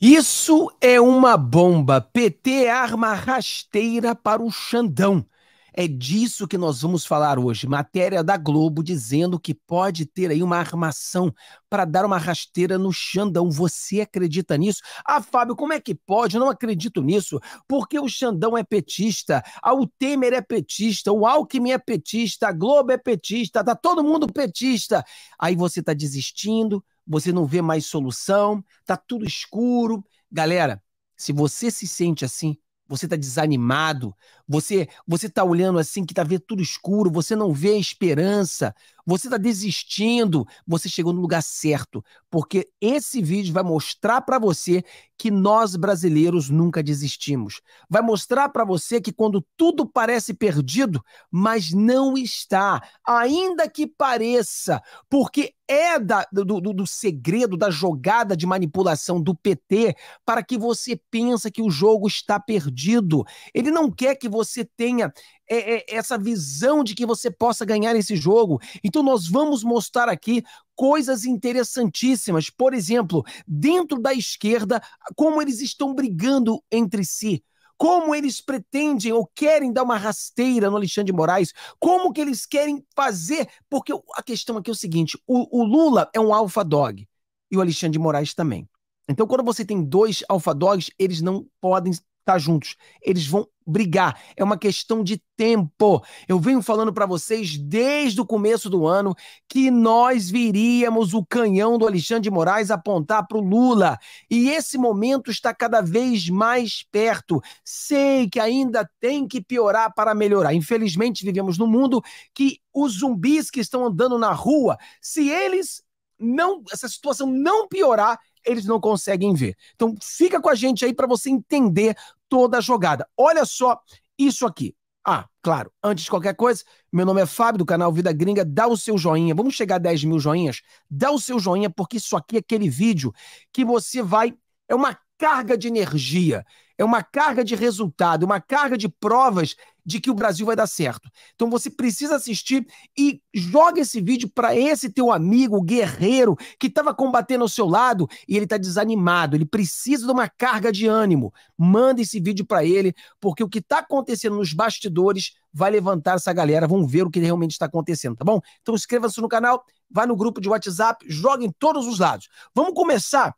Isso é uma bomba. PT é arma rasteira para o Xandão. É disso que nós vamos falar hoje. Matéria da Globo dizendo que pode ter aí uma armação para dar uma rasteira no Xandão. Você acredita nisso? Ah, Fábio, como é que pode? Eu não acredito nisso. Porque o Xandão é petista, o Temer é petista, o Alckmin é petista, a Globo é petista, tá todo mundo petista. Aí você está desistindo, você não vê mais solução, tá tudo escuro. Galera, se você se sente assim, você está desanimado, você você está olhando assim que está vendo tudo escuro, você não vê a esperança, você está desistindo, você chegou no lugar certo, porque esse vídeo vai mostrar para você que nós brasileiros nunca desistimos. Vai mostrar para você que quando tudo parece perdido, mas não está, ainda que pareça, porque é da, do, do, do, segredo, da jogada de manipulação do PT para que você pense que o jogo está perdido. Ele não quer que você você tenha é, é, essa visão de que você possa ganhar esse jogo. Então, nós vamos mostrar aqui coisas interessantíssimas. Por exemplo, dentro da esquerda, como eles estão brigando entre si como eles pretendem ou querem dar uma rasteira no Alexandre de Moraes, como que eles querem fazer, porque a questão aqui é o seguinte, o, o Lula é um alfa dog e o Alexandre de Moraes também. Então, quando você tem dois alfa dogs, eles não podem estar tá juntos, eles vão brigar. É uma questão de tempo. Eu venho falando para vocês desde o começo do ano que nós viríamos o canhão do Alexandre de Moraes apontar para o Lula. E esse momento está cada vez mais perto. Sei que ainda tem que piorar para melhorar. Infelizmente, vivemos num mundo que os zumbis que estão andando na rua, se eles não, essa situação não piorar, eles não conseguem ver. Então fica com a gente aí para você entender toda a jogada. Olha só isso aqui. Ah, claro, antes de qualquer coisa, meu nome é Fábio, do canal Vida Gringa, dá o seu joinha, vamos chegar a 10 mil joinhas? Dá o seu joinha, porque isso aqui é aquele vídeo que você vai, é uma carga de energia, é uma carga de resultado, uma carga de provas de que o Brasil vai dar certo. Então você precisa assistir e joga esse vídeo para esse teu amigo guerreiro que estava combatendo ao seu lado e ele está desanimado, ele precisa de uma carga de ânimo. Manda esse vídeo para ele, porque o que está acontecendo nos bastidores vai levantar essa galera, vão ver o que realmente está acontecendo, tá bom? Então inscreva-se no canal, vá no grupo de WhatsApp, joga em todos os lados. Vamos começar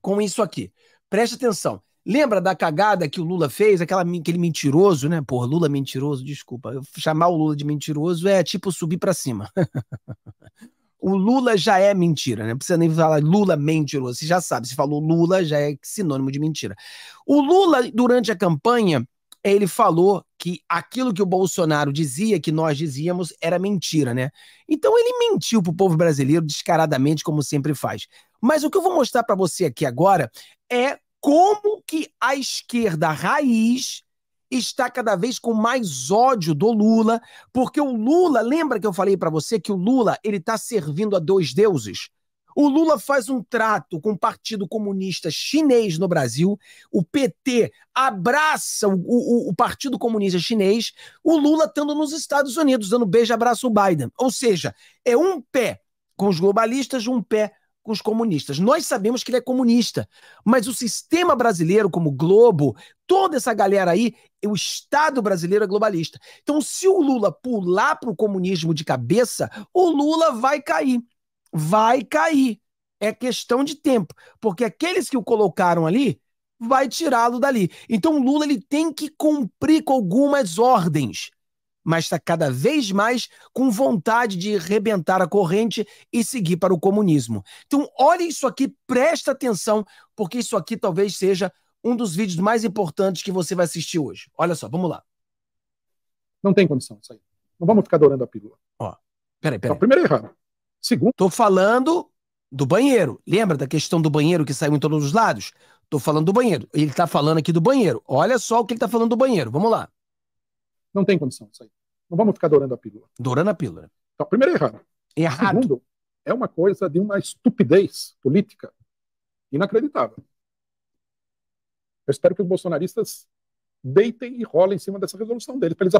com isso aqui. Preste atenção. Lembra da cagada que o Lula fez? Aquela, aquele mentiroso, né? Pô, Lula mentiroso, desculpa. chamar o Lula de mentiroso é tipo subir para cima. o Lula já é mentira, né? Não precisa nem falar Lula mentiroso. Você já sabe, se falou Lula, já é sinônimo de mentira. O Lula, durante a campanha, ele falou que aquilo que o Bolsonaro dizia, que nós dizíamos, era mentira, né? Então ele mentiu pro povo brasileiro descaradamente, como sempre faz. Mas o que eu vou mostrar para você aqui agora é como que a esquerda raiz está cada vez com mais ódio do Lula, porque o Lula, lembra que eu falei para você que o Lula, ele tá servindo a dois deuses? O Lula faz um trato com o Partido Comunista Chinês no Brasil, o PT abraça o, o, o, Partido Comunista Chinês, o Lula estando nos Estados Unidos, dando beijo e abraço o Biden. Ou seja, é um pé com os globalistas, um pé com os comunistas. Nós sabemos que ele é comunista, mas o sistema brasileiro, como Globo, toda essa galera aí, é o Estado brasileiro é globalista. Então, se o Lula pular para o comunismo de cabeça, o Lula vai cair. Vai cair. É questão de tempo, porque aqueles que o colocaram ali vai tirá-lo dali. Então, o Lula ele tem que cumprir com algumas ordens mas está cada vez mais com vontade de rebentar a corrente e seguir para o comunismo. Então, olhe isso aqui, presta atenção, porque isso aqui talvez seja um dos vídeos mais importantes que você vai assistir hoje. Olha só, vamos lá. Não tem condição isso aí. Não vamos ficar adorando a pílula. Ó, peraí, peraí. Então, primeiro errado. Segundo. Tô falando do banheiro. Lembra da questão do banheiro que saiu em todos os lados? Tô falando do banheiro. Ele tá falando aqui do banheiro. Olha só o que ele tá falando do banheiro. Vamos lá. Não tem condição isso aí. Não vamos ficar dourando a pílula. Dourando a pílula. Então, primeiro é errado. Errado. Segundo, é uma coisa de uma estupidez política inacreditável. Eu espero que os bolsonaristas deitem e rolem em cima dessa resolução dele. Eles...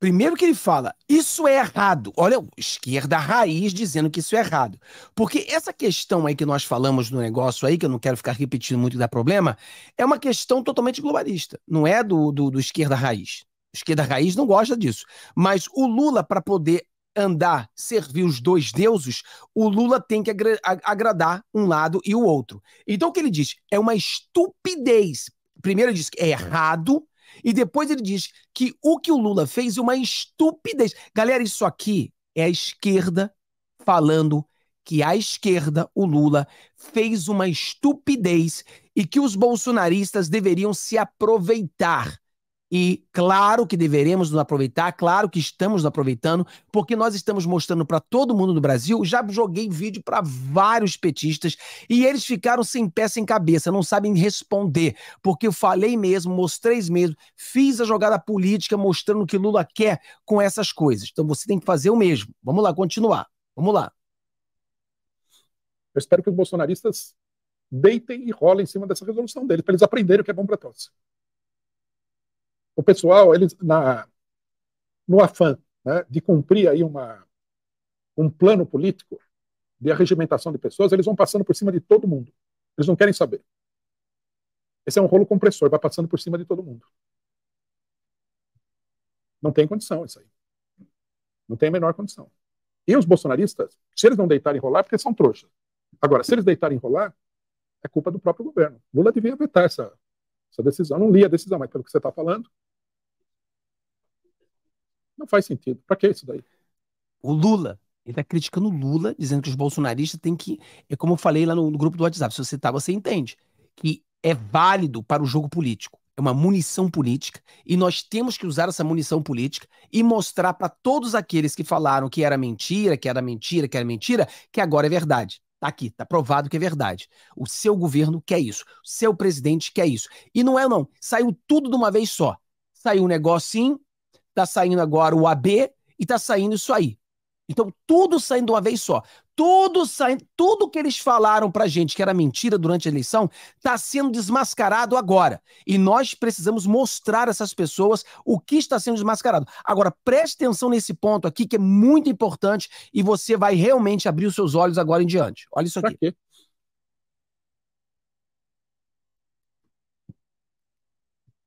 Primeiro que ele fala, isso é errado. Olha, esquerda raiz dizendo que isso é errado. Porque essa questão aí que nós falamos no negócio aí, que eu não quero ficar repetindo muito e problema, é uma questão totalmente globalista. Não é do, do, do esquerda raiz esquerda raiz não gosta disso. Mas o Lula, para poder andar, servir os dois deuses, o Lula tem que agra agradar um lado e o outro. Então o que ele diz? É uma estupidez. Primeiro ele diz que é errado, e depois ele diz que o que o Lula fez é uma estupidez. Galera, isso aqui é a esquerda falando que a esquerda, o Lula, fez uma estupidez e que os bolsonaristas deveriam se aproveitar e claro que deveremos nos aproveitar, claro que estamos nos aproveitando, porque nós estamos mostrando para todo mundo no Brasil. Já joguei vídeo para vários petistas e eles ficaram sem pé, sem cabeça, não sabem responder, porque eu falei mesmo, mostrei mesmo, fiz a jogada política mostrando o que Lula quer com essas coisas. Então você tem que fazer o mesmo. Vamos lá, continuar. Vamos lá. Eu espero que os bolsonaristas deitem e rolem em cima dessa resolução deles para eles aprenderem o que é bom para todos o pessoal, eles na, no afã né, de cumprir aí uma, um plano político de arregimentação de pessoas, eles vão passando por cima de todo mundo. Eles não querem saber. Esse é um rolo compressor, vai passando por cima de todo mundo. Não tem condição isso aí. Não tem a menor condição. E os bolsonaristas, se eles não deitarem rolar, porque são trouxas. Agora, se eles deitarem rolar, é culpa do próprio governo. Lula devia vetar essa, essa decisão. Não li a decisão, mas pelo que você está falando, não faz sentido. Para que isso daí? O Lula. Ele está criticando o Lula, dizendo que os bolsonaristas têm que. É como eu falei lá no, no grupo do WhatsApp. Se você tá, você entende que é válido para o jogo político. É uma munição política e nós temos que usar essa munição política e mostrar para todos aqueles que falaram que era mentira, que era mentira, que era mentira, que agora é verdade. Tá aqui, tá provado que é verdade. O seu governo quer isso, o seu presidente quer isso. E não é não, saiu tudo de uma vez só. Saiu um sim tá saindo agora o AB e tá saindo isso aí. Então, tudo saindo de uma vez só. Tudo saindo, tudo que eles falaram pra gente que era mentira durante a eleição, tá sendo desmascarado agora. E nós precisamos mostrar a essas pessoas o que está sendo desmascarado. Agora, preste atenção nesse ponto aqui que é muito importante e você vai realmente abrir os seus olhos agora em diante. Olha isso aqui.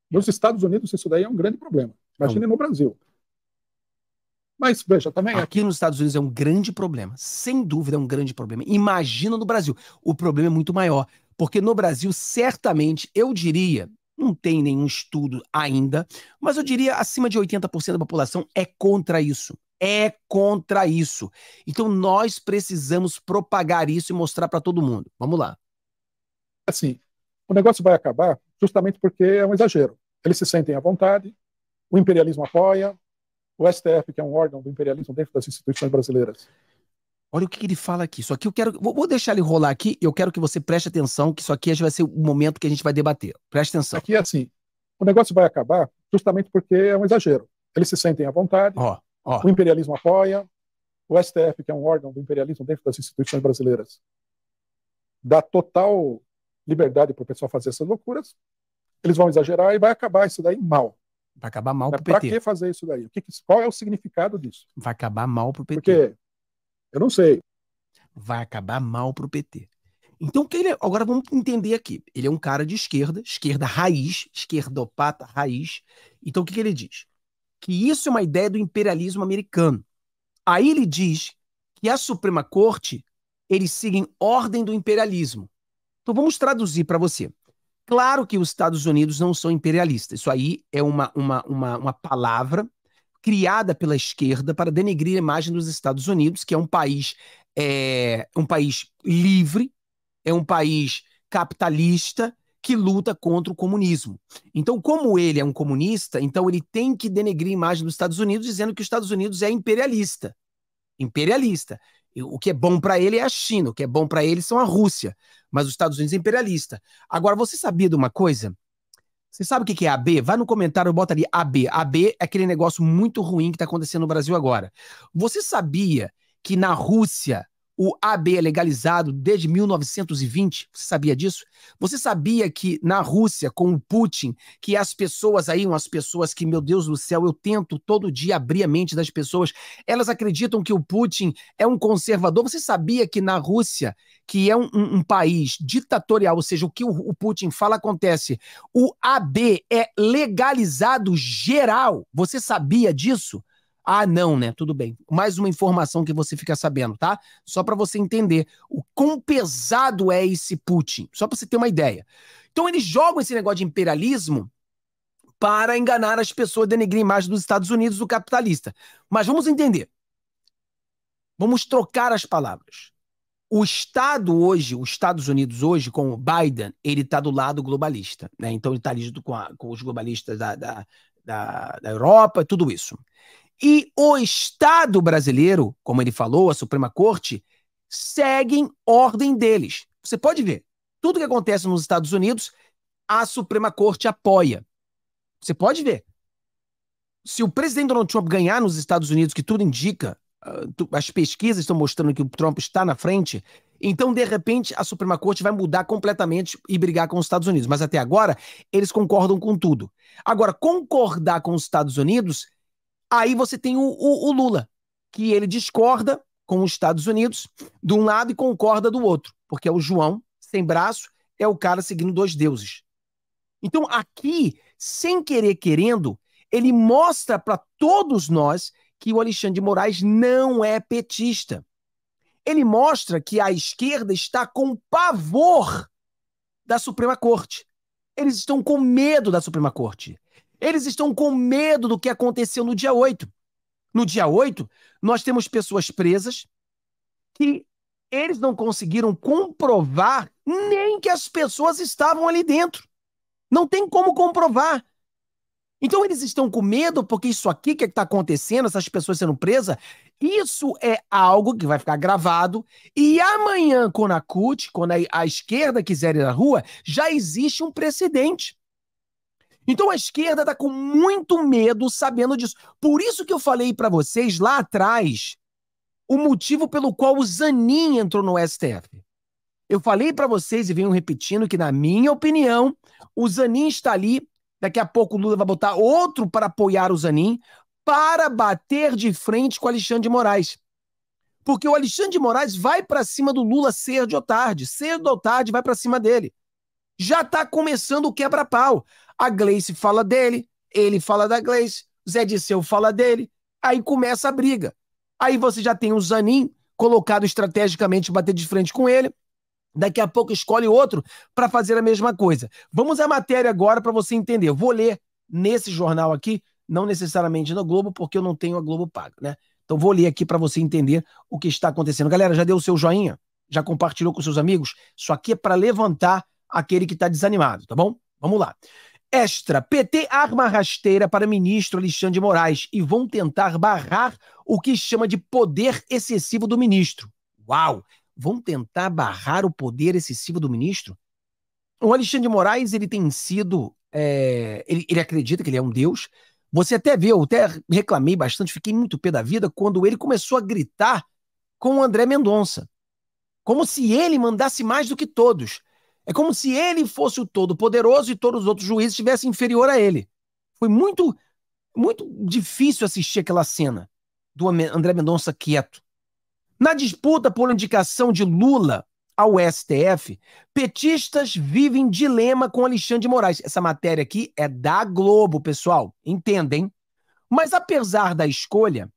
Nos Estados Unidos, isso daí é um grande problema. Imagina no Brasil. Mas veja, também. Aqui nos Estados Unidos é um grande problema. Sem dúvida, é um grande problema. Imagina no Brasil. O problema é muito maior. Porque no Brasil, certamente, eu diria, não tem nenhum estudo ainda, mas eu diria acima de 80% da população é contra isso. É contra isso. Então nós precisamos propagar isso e mostrar para todo mundo. Vamos lá. Assim, o negócio vai acabar justamente porque é um exagero. Eles se sentem à vontade, o imperialismo apoia, o STF, que é um órgão do imperialismo dentro das instituições brasileiras. Olha o que, ele fala aqui. Isso aqui eu quero. Vou deixar ele rolar aqui. Eu quero que você preste atenção, que isso aqui vai ser o momento que a gente vai debater. Preste atenção. Aqui é assim: o negócio vai acabar justamente porque é um exagero. Eles se sentem à vontade, o imperialismo apoia, o STF, que é um órgão do imperialismo dentro das instituições brasileiras, dá total liberdade para o pessoal fazer essas loucuras, eles vão exagerar e vai acabar isso daí mal. Vai acabar mal para o PT. Para que fazer isso daí? O que, qual é o significado disso? Vai acabar mal para o PT. Porque, eu não sei. Vai acabar mal para então, o PT. Então, ele, agora vamos entender aqui. Ele é um cara de esquerda, esquerda raiz, esquerdopata raiz. Então, o que, que ele diz? Que isso é uma ideia do imperialismo americano. Aí ele diz que a Suprema Corte, eles seguem ordem do imperialismo. Então vamos traduzir para você. Claro que os Estados Unidos não são imperialistas. Isso aí é uma, uma, uma, uma palavra criada pela esquerda para denegrir a imagem dos Estados Unidos, que é um país é, um país livre, é um país capitalista que luta contra o comunismo. Então, como ele é um comunista, então ele tem que denegrir a imagem dos Estados Unidos, dizendo que os Estados Unidos é imperialista. Imperialista. O que é bom para ele é a China, o que é bom para ele são a Rússia, mas os Estados Unidos é imperialista. Agora, você sabia de uma coisa? Você sabe o que é AB? Vai no comentário, bota ali AB. AB é aquele negócio muito ruim que está acontecendo no Brasil agora. Você sabia que na Rússia o AB é legalizado desde 1920, você sabia disso? Você sabia que na Rússia, com o Putin, que as pessoas aí, umas pessoas que, meu Deus do céu, eu tento todo dia abrir a mente das pessoas, elas acreditam que o Putin é um conservador. Você sabia que na Rússia, que é um, um, um país ditatorial, ou seja, o que o, o Putin fala acontece, o AB é legalizado geral. Você sabia disso? Ah, não, né? Tudo bem. Mais uma informação que você fica sabendo, tá? Só para você entender o quão pesado é esse Putin. Só para você ter uma ideia. Então eles jogam esse negócio de imperialismo para enganar as pessoas, denegrir a imagem dos Estados Unidos do capitalista. Mas vamos entender. Vamos trocar as palavras. O Estado hoje, os Estados Unidos hoje, com o Biden, ele está do lado globalista. Né? Então ele está lido com, com, os globalistas da, da, da, da Europa, tudo isso e o Estado brasileiro, como ele falou, a Suprema Corte, seguem ordem deles. Você pode ver, tudo que acontece nos Estados Unidos, a Suprema Corte apoia. Você pode ver. Se o presidente Donald Trump ganhar nos Estados Unidos, que tudo indica, ah, as pesquisas estão mostrando que o Trump está na frente, então, de repente, a Suprema Corte vai mudar completamente e brigar com os Estados Unidos. Mas até agora, eles concordam com tudo. Agora, concordar com os Estados Unidos Aí você tem o, o, o Lula, que ele discorda com os Estados Unidos de um lado e concorda do outro, porque é o João, sem braço, é o cara seguindo dois deuses. Então aqui, sem querer querendo, ele mostra para todos nós que o Alexandre de Moraes não é petista. Ele mostra que a esquerda está com pavor da Suprema Corte. Eles estão com medo da Suprema Corte. Eles estão com medo do que aconteceu no dia 8. No dia 8, nós temos pessoas presas que eles não conseguiram comprovar nem que as pessoas estavam ali dentro. Não tem como comprovar. Então eles estão com medo porque isso aqui que é está acontecendo, essas pessoas sendo presas, isso é algo que vai ficar gravado. E amanhã, quando a CUT, quando a, a esquerda quiser ir na rua, já existe um precedente. Então a esquerda está com muito medo sabendo disso. Por isso que eu falei para vocês lá atrás o motivo pelo qual o Zanin entrou no STF. Eu falei para vocês e venho repetindo que, na minha opinião, o Zanin está ali. Daqui a pouco o Lula vai botar outro para apoiar o Zanin para bater de frente com o Alexandre de Moraes. Porque o Alexandre de Moraes vai para cima do Lula cedo ou tarde. Cedo ou tarde vai para cima dele. Já está começando o quebra-pau. A Gleice fala dele, ele fala da Gleice, Zé Disseu fala dele, aí começa a briga. Aí você já tem o Zanin colocado estrategicamente bater de frente com ele. Daqui a pouco escolhe outro para fazer a mesma coisa. Vamos à matéria agora para você entender. Eu vou ler nesse jornal aqui, não necessariamente na Globo, porque eu não tenho a Globo paga, né? Então vou ler aqui para você entender o que está acontecendo. Galera, já deu o seu joinha? Já compartilhou com seus amigos? Isso aqui é para levantar aquele que está desanimado, tá bom? Vamos lá. Extra. PT arma rasteira para ministro Alexandre de Moraes e vão tentar barrar o que chama de poder excessivo do ministro. Uau! Vão tentar barrar o poder excessivo do ministro? O Alexandre de Moraes, ele tem sido. É, ele, ele acredita que ele é um deus. Você até vê, eu até reclamei bastante, fiquei muito pé da vida quando ele começou a gritar com o André Mendonça. Como se ele mandasse mais do que todos. É como se ele fosse o todo-poderoso e todos os outros juízes estivessem inferior a ele. Foi muito, muito difícil assistir aquela cena do André Mendonça quieto. Na disputa por indicação de Lula ao STF, petistas vivem dilema com Alexandre de Moraes. Essa matéria aqui é da Globo, pessoal. Entendem? Mas apesar da escolha,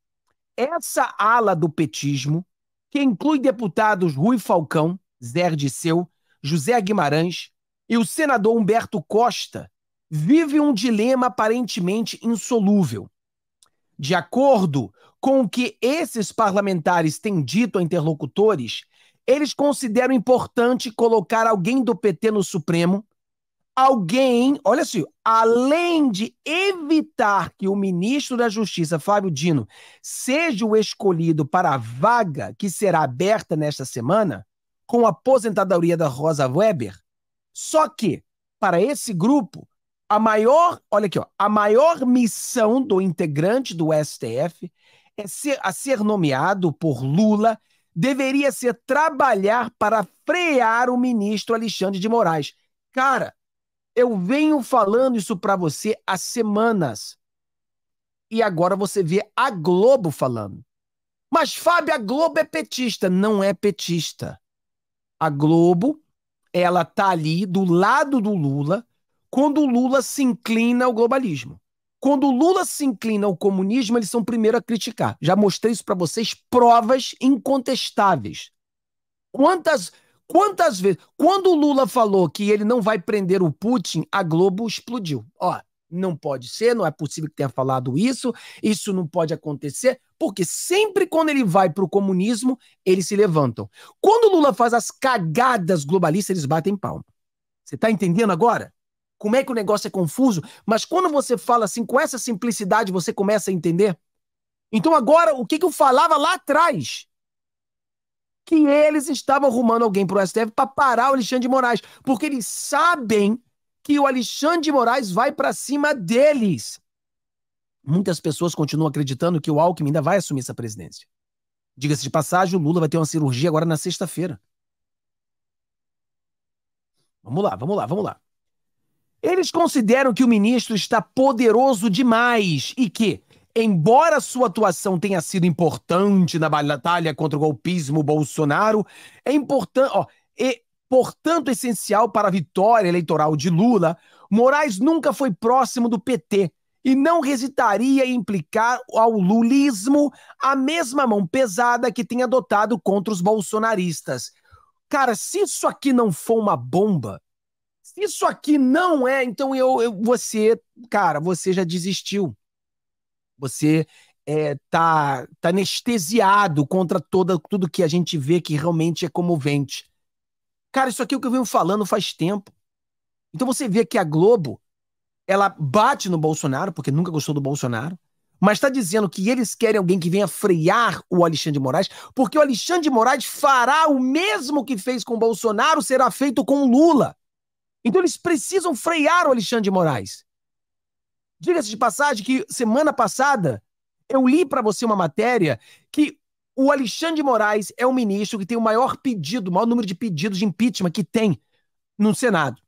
essa ala do petismo, que inclui deputados Rui Falcão, Zé Disseu José Guimarães e o senador Humberto Costa vive um dilema aparentemente insolúvel. De acordo com o que esses parlamentares têm dito a interlocutores, eles consideram importante colocar alguém do PT no Supremo, alguém, olha assim, além de evitar que o ministro da Justiça, Fábio Dino, seja o escolhido para a vaga que será aberta nesta semana, com a aposentadoria da Rosa Weber. Só que, para esse grupo, a maior, olha aqui, ó, a maior missão do integrante do STF é ser, a ser nomeado por Lula deveria ser trabalhar para frear o ministro Alexandre de Moraes. Cara, eu venho falando isso para você há semanas. E agora você vê a Globo falando. Mas Fábio, a Globo é petista. Não é petista. A Globo, ela tá ali do lado do Lula quando o Lula se inclina ao globalismo. Quando o Lula se inclina ao comunismo, eles são o primeiro a criticar. Já mostrei isso para vocês, provas incontestáveis. Quantas quantas vezes, quando o Lula falou que ele não vai prender o Putin, a Globo explodiu. Ó, não pode ser, não é possível que tenha falado isso, isso não pode acontecer. Porque sempre quando ele vai para o comunismo, eles se levantam. Quando Lula faz as cagadas globalistas, eles batem palma. Você está entendendo agora? Como é que o negócio é confuso? Mas quando você fala assim, com essa simplicidade, você começa a entender. Então agora, o que, que eu falava lá atrás? Que eles estavam arrumando alguém para o STF para parar o Alexandre de Moraes. Porque eles sabem que o Alexandre de Moraes vai para cima deles muitas pessoas continuam acreditando que o Alckmin ainda vai assumir essa presidência. Diga-se de passagem, o Lula vai ter uma cirurgia agora na sexta-feira. Vamos lá, vamos lá, vamos lá. Eles consideram que o ministro está poderoso demais e que, embora sua atuação tenha sido importante na batalha contra o golpismo Bolsonaro, é importante, ó, é portanto essencial para a vitória eleitoral de Lula, Moraes nunca foi próximo do PT e não hesitaria em implicar ao lulismo a mesma mão pesada que tem adotado contra os bolsonaristas. Cara, se isso aqui não for uma bomba, se isso aqui não é, então eu, eu você, cara, você já desistiu. Você é, tá, tá anestesiado contra toda, tudo que a gente vê que realmente é comovente. Cara, isso aqui é o que eu venho falando faz tempo. Então você vê que a Globo ela bate no Bolsonaro, porque nunca gostou do Bolsonaro, mas está dizendo que eles querem alguém que venha frear o Alexandre de Moraes, porque o Alexandre de Moraes fará o mesmo que fez com o Bolsonaro, será feito com o Lula. Então eles precisam frear o Alexandre de Moraes. Diga-se de passagem que semana passada eu li para você uma matéria que o Alexandre de Moraes é o ministro que tem o maior pedido, o maior número de pedidos de impeachment que tem no Senado.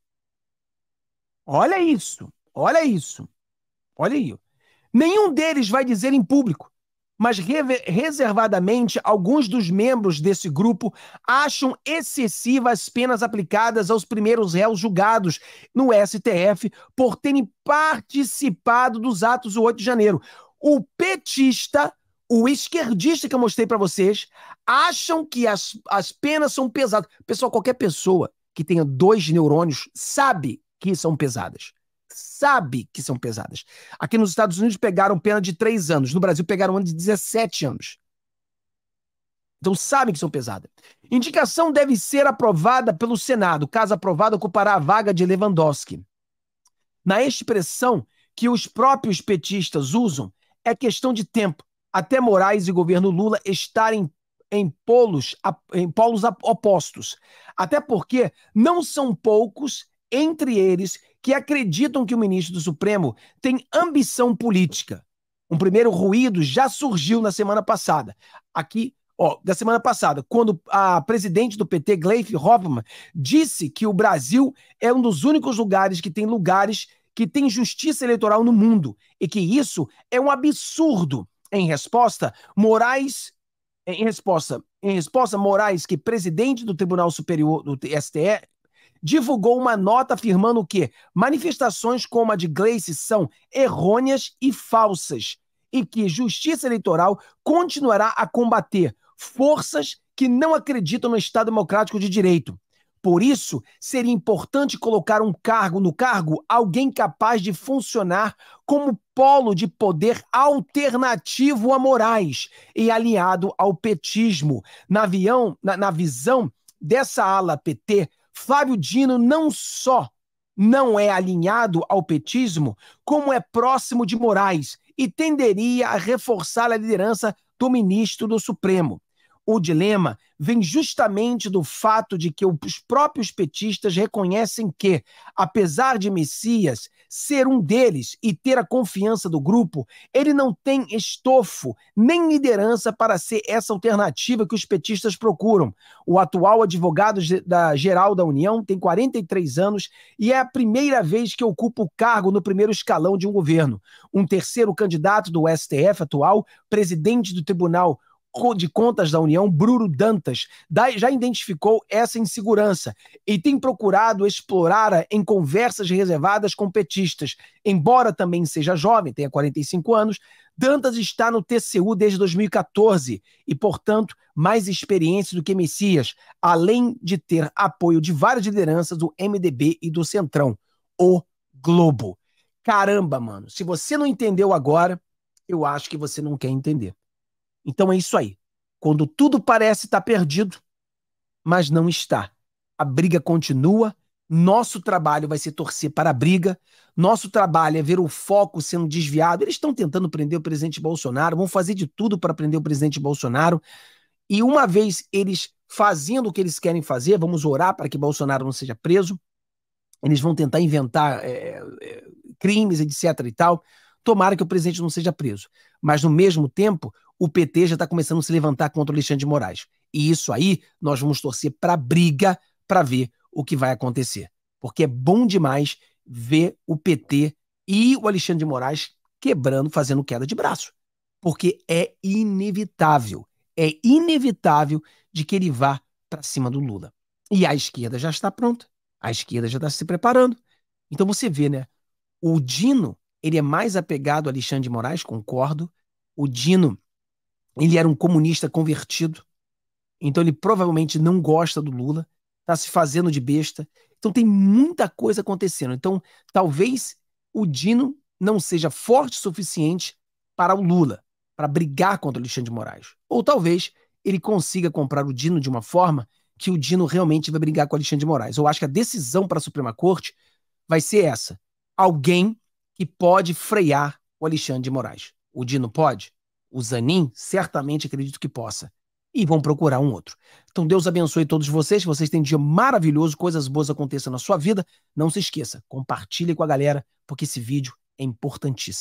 Olha isso. Olha isso. Olha aí. Nenhum deles vai dizer em público, mas reservadamente alguns dos membros desse grupo acham excessivas as penas aplicadas aos primeiros réus julgados no STF por terem participado dos atos do 8 de janeiro. O petista, o esquerdista que eu mostrei para vocês, acham que as, as penas são pesadas. Pessoal, qualquer pessoa que tenha dois neurônios sabe que são pesadas sabe que são pesadas. Aqui nos Estados Unidos pegaram pena de 3 anos, no Brasil pegaram ano de 17 anos. Então sabem que são pesadas. Indicação deve ser aprovada pelo Senado. Caso aprovado ocupará a vaga de Lewandowski. Na expressão que os próprios petistas usam, é questão de tempo até Moraes e governo Lula estarem em polos, em polos opostos. Até porque não são poucos entre eles que acreditam que o ministro do Supremo tem ambição política. Um primeiro ruído já surgiu na semana passada. Aqui, ó, da semana passada, quando a presidente do PT, Gleif Hoffmann, disse que o Brasil é um dos únicos lugares que tem lugares que tem justiça eleitoral no mundo e que isso é um absurdo. Em resposta, Moraes em resposta, em resposta, Moraes, que é presidente do Tribunal Superior do TSTE, divulgou uma nota afirmando que manifestações como a de Gleice são errôneas e falsas e que Justiça Eleitoral continuará a combater forças que não acreditam no Estado Democrático de Direito. Por isso, seria importante colocar um cargo no cargo alguém capaz de funcionar como polo de poder alternativo a Moraes e aliado ao petismo. Na, avião, na, na visão dessa ala PT, Flávio Dino não só não é alinhado ao petismo, como é próximo de Moraes e tenderia a reforçar a liderança do ministro do Supremo o dilema vem justamente do fato de que os próprios petistas reconhecem que, apesar de Messias ser um deles e ter a confiança do grupo, ele não tem estofo nem liderança para ser essa alternativa que os petistas procuram. O atual advogado da geral da União tem 43 anos e é a primeira vez que ocupa o cargo no primeiro escalão de um governo. Um terceiro candidato do STF atual, presidente do Tribunal de Contas da União, Bruno Dantas, já identificou essa insegurança e tem procurado explorá-la em conversas reservadas com petistas. Embora também seja jovem, tenha 45 anos, Dantas está no TCU desde 2014 e, portanto, mais experiência do que Messias, além de ter apoio de várias lideranças do MDB e do Centrão. O Globo. Caramba, mano, se você não entendeu agora, eu acho que você não quer entender. Então é isso aí. Quando tudo parece estar tá perdido, mas não está. A briga continua. Nosso trabalho vai ser torcer para a briga. Nosso trabalho é ver o foco sendo desviado. Eles estão tentando prender o presidente Bolsonaro, vão fazer de tudo para prender o presidente Bolsonaro. E uma vez eles fazendo o que eles querem fazer, vamos orar para que Bolsonaro não seja preso. Eles vão tentar inventar é, é, crimes, etc. e tal. Tomara que o presidente não seja preso. Mas, no mesmo tempo, o PT já está começando a se levantar contra o Alexandre de Moraes. E isso aí nós vamos torcer para briga para ver o que vai acontecer. Porque é bom demais ver o PT e o Alexandre de Moraes quebrando, fazendo queda de braço. Porque é inevitável, é inevitável de que ele vá para cima do Lula. E a esquerda já está pronta, a esquerda já está se preparando. Então você vê, né? O Dino, ele é mais apegado a Alexandre de Moraes, concordo. O Dino ele era um comunista convertido, então ele provavelmente não gosta do Lula, está se fazendo de besta. Então tem muita coisa acontecendo. Então talvez o Dino não seja forte o suficiente para o Lula, para brigar contra o Alexandre de Moraes. Ou talvez ele consiga comprar o Dino de uma forma que o Dino realmente vai brigar com o Alexandre de Moraes. Eu acho que a decisão para a Suprema Corte vai ser essa: alguém que pode frear o Alexandre de Moraes. O Dino pode? O Zanin certamente acredito que possa. E vão procurar um outro. Então Deus abençoe todos vocês, que vocês tenham um dia maravilhoso, coisas boas aconteçam na sua vida. Não se esqueça, compartilhe com a galera, porque esse vídeo é importantíssimo.